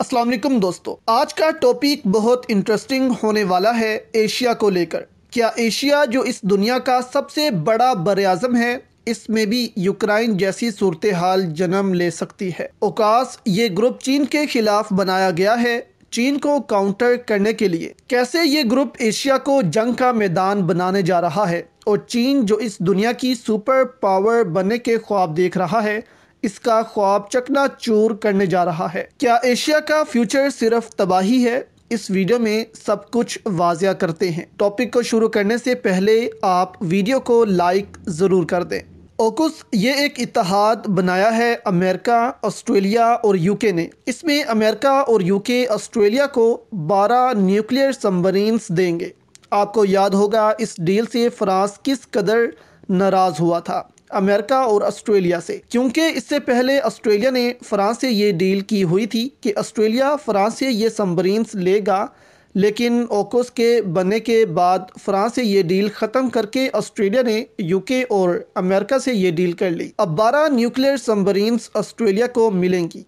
असलम दोस्तों आज का टॉपिक बहुत इंटरेस्टिंग होने वाला है एशिया को लेकर क्या एशिया जो इस दुनिया का सबसे बड़ा बर अज़म है इसमें भी यूक्रेन जैसी सूरत हाल जन्म ले सकती है ओकास ये ग्रुप चीन के खिलाफ बनाया गया है चीन को काउंटर करने के लिए कैसे ये ग्रुप एशिया को जंग का मैदान बनाने जा रहा है और चीन जो इस दुनिया की सुपर पावर बनने के ख्वाब देख रहा है इसका ख्वाब चकना चूर करने जा रहा है क्या एशिया का फ्यूचर सिर्फ तबाही है इस वीडियो में सब कुछ वाजिया करते हैं टॉपिक को शुरू करने से पहले आप वीडियो को लाइक ज़रूर कर दें ओकुस ये एक इतिहाद बनाया है अमेरिका ऑस्ट्रेलिया और यूके ने इसमें अमेरिका और यूके ऑस्ट्रेलिया को 12 न्यूक्लियर सबमरीन्स देंगे आपको याद होगा इस डील से फ्रांस किस कदर नाराज़ हुआ था अमेरिका और ऑस्ट्रेलिया से क्योंकि इससे पहले ऑस्ट्रेलिया ने फ्रांस से ये डील की हुई थी कि ऑस्ट्रेलिया फ्रांस से ये सबमरीन्स लेगा लेकिन ओकोस के बनने के बाद फ्रांस से ये डील ख़त्म करके ऑस्ट्रेलिया ने यूके और अमेरिका से ये डील कर ली अब बारह न्यूक्लियर सबमरीन्स ऑस्ट्रेलिया को मिलेंगी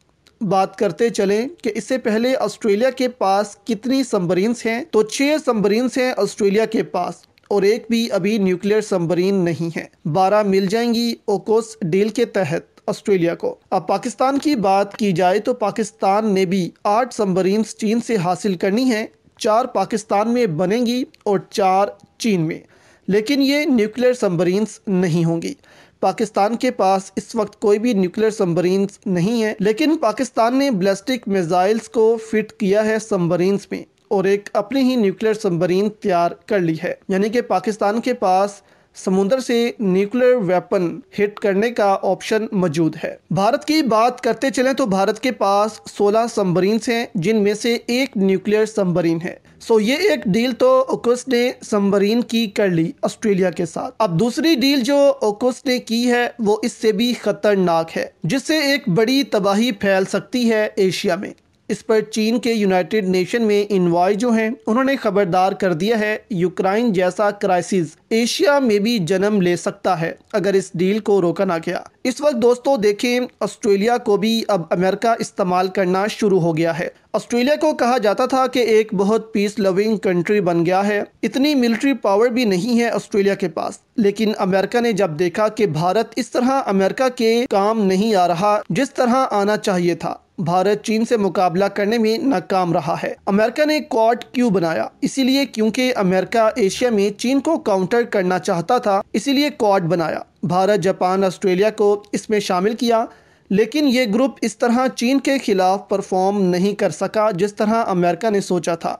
बात करते चलें कि इससे पहले ऑस्ट्रेलिया के पास कितनी सबमरीन्स हैं तो छः सबमरीन्स हैं ऑस्ट्रेलिया के पास और एक भी अभी न्यूक्लियर सबमरीन नहीं है बारह मिल जाएंगी ओकोस डील के तहत ऑस्ट्रेलिया को अब पाकिस्तान की बात की जाए तो पाकिस्तान ने भी आठ सबमरीन चीन से हासिल करनी है चार पाकिस्तान में बनेंगी और चार चीन में लेकिन ये न्यूक्लियर सबमरीन्स नहीं होंगी पाकिस्तान के पास इस वक्त कोई भी न्यूक्लियर सबमरीन्स नहीं है लेकिन पाकिस्तान ने ब्लास्टिक मिसाइल्स को फिट किया है सबमरीन्स में और एक अपनी ही न्यूक्लियर सबमरीन तैयार कर ली है यानी कि पाकिस्तान के पास समुद्र से न्यूक्लियर वेपन हिट करने का ऑप्शन मौजूद है भारत की बात करते चलें तो भारत के पास 16 सबमरीन हैं जिनमें से एक न्यूक्लियर सबमरीन है सो ये एक डील तो ओकुस ने सबमरीन की कर ली ऑस्ट्रेलिया के साथ अब दूसरी डील जो ओकुस ने की है वो इससे भी खतरनाक है जिससे एक बड़ी तबाही फैल सकती है एशिया में इस पर चीन के यूनाइटेड नेशन में इन्वाय जो हैं उन्होंने खबरदार कर दिया है यूक्राइन जैसा क्राइसिस एशिया में भी जन्म ले सकता है अगर इस डील को रोका ना गया इस वक्त दोस्तों देखें ऑस्ट्रेलिया को भी अब अमेरिका इस्तेमाल करना शुरू हो गया है ऑस्ट्रेलिया को कहा जाता था कि एक बहुत पीस लविंग कंट्री बन गया है इतनी मिलिट्री पावर भी नहीं है ऑस्ट्रेलिया के पास लेकिन अमेरिका ने जब देखा कि भारत इस तरह अमेरिका के काम नहीं आ रहा जिस तरह आना चाहिए था भारत चीन से मुकाबला करने में नाकाम रहा है अमेरिका ने क्वाड क्यों बनाया इसीलिए क्योंकि अमेरिका एशिया में चीन को काउंटर करना चाहता था इसीलिए क्वाड बनाया भारत जापान ऑस्ट्रेलिया को इसमें शामिल किया लेकिन ये ग्रुप इस तरह चीन के खिलाफ परफॉर्म नहीं कर सका जिस तरह अमेरिका ने सोचा था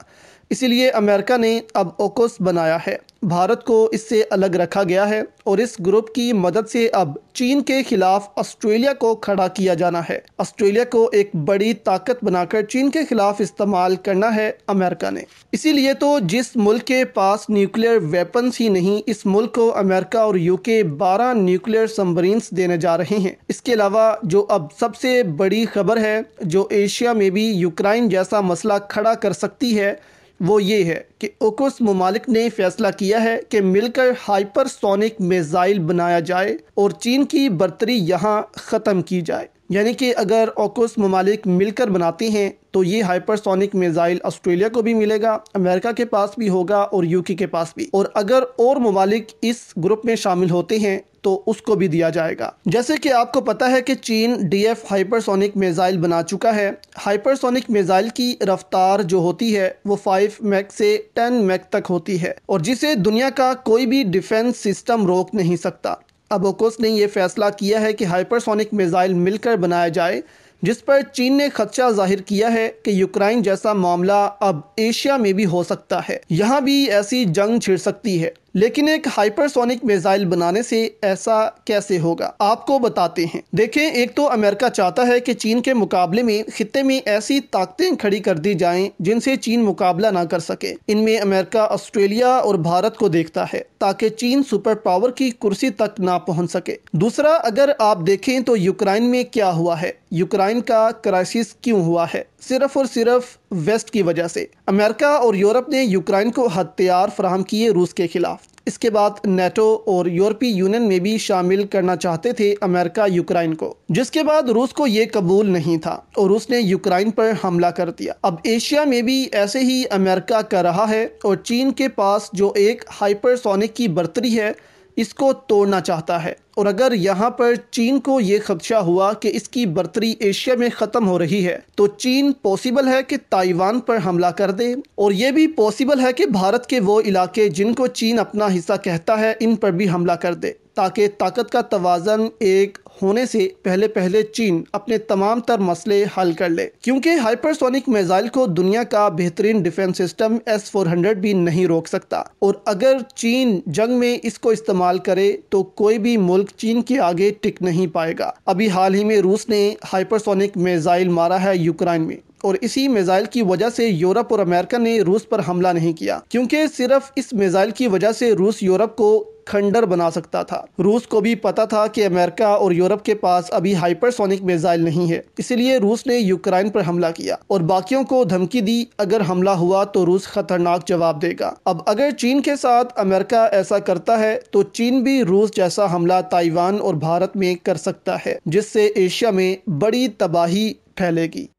इसीलिए अमेरिका ने अब ओकस बनाया है भारत को इससे अलग रखा गया है और इस ग्रुप की मदद से अब चीन के खिलाफ ऑस्ट्रेलिया को खड़ा किया जाना है ऑस्ट्रेलिया को एक बड़ी ताकत बनाकर चीन के खिलाफ इस्तेमाल करना है अमेरिका ने इसीलिए तो जिस मुल्क के पास न्यूक्लियर वेपन्स ही नहीं इस मुल्क को अमेरिका और यूके 12 न्यूक्लियर सम्बरीन्स देने जा रहे हैं इसके अलावा जो अब सबसे बड़ी खबर है जो एशिया में भी यूक्राइन जैसा मसला खड़ा कर सकती है वो ये है कि ओकस ममालिक ने फैसला किया है कि मिलकर हाइपरसोनिक मेजाइल बनाया जाए और चीन की बर्तरी यहाँ ख़त्म की जाए यानी कि अगर ओकस ममालिक मिलकर बनाते हैं तो ये हाइपरसोनिक मिज़ाइल ऑस्ट्रेलिया को भी मिलेगा अमेरिका के पास भी होगा और यूके के पास भी और अगर और ममालिक इस ग्रुप में शामिल होते हैं तो उसको भी दिया जाएगा जैसे कि आपको पता है कि चीन डीएफ हाइपरसोनिक मिज़ाइल बना चुका है हाइपरसोनिक मिज़ाइल की रफ्तार जो होती है वो फाइव मैक से टेन मैक तक होती है और जिसे दुनिया का कोई भी डिफेंस सिस्टम रोक नहीं सकता अबोकोस ने यह फैसला किया है कि हाइपरसोनिक मिसाइल मिलकर बनाया जाए जिस पर चीन ने खदशा जाहिर किया है कि यूक्राइन जैसा मामला अब एशिया में भी हो सकता है यहाँ भी ऐसी जंग छिड़ सकती है लेकिन एक हाइपरसोनिक मिसाइल बनाने से ऐसा कैसे होगा आपको बताते हैं देखें एक तो अमेरिका चाहता है कि चीन के मुकाबले में खत्े में ऐसी ताकतें खड़ी कर दी जाएं जिनसे चीन मुकाबला ना कर सके इनमें अमेरिका ऑस्ट्रेलिया और भारत को देखता है ताकि चीन सुपर पावर की कुर्सी तक ना पहुंच सके दूसरा अगर आप देखें तो यूक्राइन में क्या हुआ है यूक्राइन यूक्रेन का क्राइसिस क्यों हुआ है सिर्फ और सिर्फ वेस्ट की वजह से अमेरिका और यूरोप ने यूक्राइन को हथियार फराहम किए रूस के खिलाफ इसके बाद नेटो और यूरोपीय यूनियन में भी शामिल करना चाहते थे अमेरिका यूक्राइन को जिसके बाद रूस को ये कबूल नहीं था और रूस ने यूक्राइन पर हमला कर दिया अब एशिया में भी ऐसे ही अमेरिका कर रहा है और चीन के पास जो एक हाइपरसोनिक की बर्तरी है इसको तोड़ना चाहता है और अगर यहाँ पर चीन को ये खदशा हुआ कि इसकी बर्तरी एशिया में ख़त्म हो रही है तो चीन पॉसिबल है कि ताइवान पर हमला कर दे और ये भी पॉसिबल है कि भारत के वो इलाके जिनको चीन अपना हिस्सा कहता है इन पर भी हमला कर दे ताकि ताकत का तोज़न एक होने से पहले पहले चीन अपने तमाम तर मसले हल कर ले क्योंकि हाइपरसोनिक मेजाइल को दुनिया का बेहतरीन defence system S four hundred भी नहीं रोक सकता और अगर चीन जंग में इसको इस्तेमाल करे तो कोई भी मुल्क चीन के आगे टिक नहीं पाएगा अभी हाल ही में रूस ने हाइपरसोनिक मेजाइल मारा है यूक्रेन में और इसी मेजाइल की वजह से यूरोप और अमेरिका ने रूस पर हमला नहीं किया क्योंकि सिर्फ इस मेजाइल की वजह से रूस यूरोप को खंडर बना सकता था रूस को भी पता था कि अमेरिका और यूरोप के पास अभी हाइपरसोनिक मिसाइल नहीं है इसीलिए रूस ने यूक्रेन पर हमला किया और बाकियों को धमकी दी अगर हमला हुआ तो रूस खतरनाक जवाब देगा अब अगर चीन के साथ अमेरिका ऐसा करता है तो चीन भी रूस जैसा हमला ताइवान और भारत में कर सकता है जिससे एशिया में बड़ी तबाही फैलेगी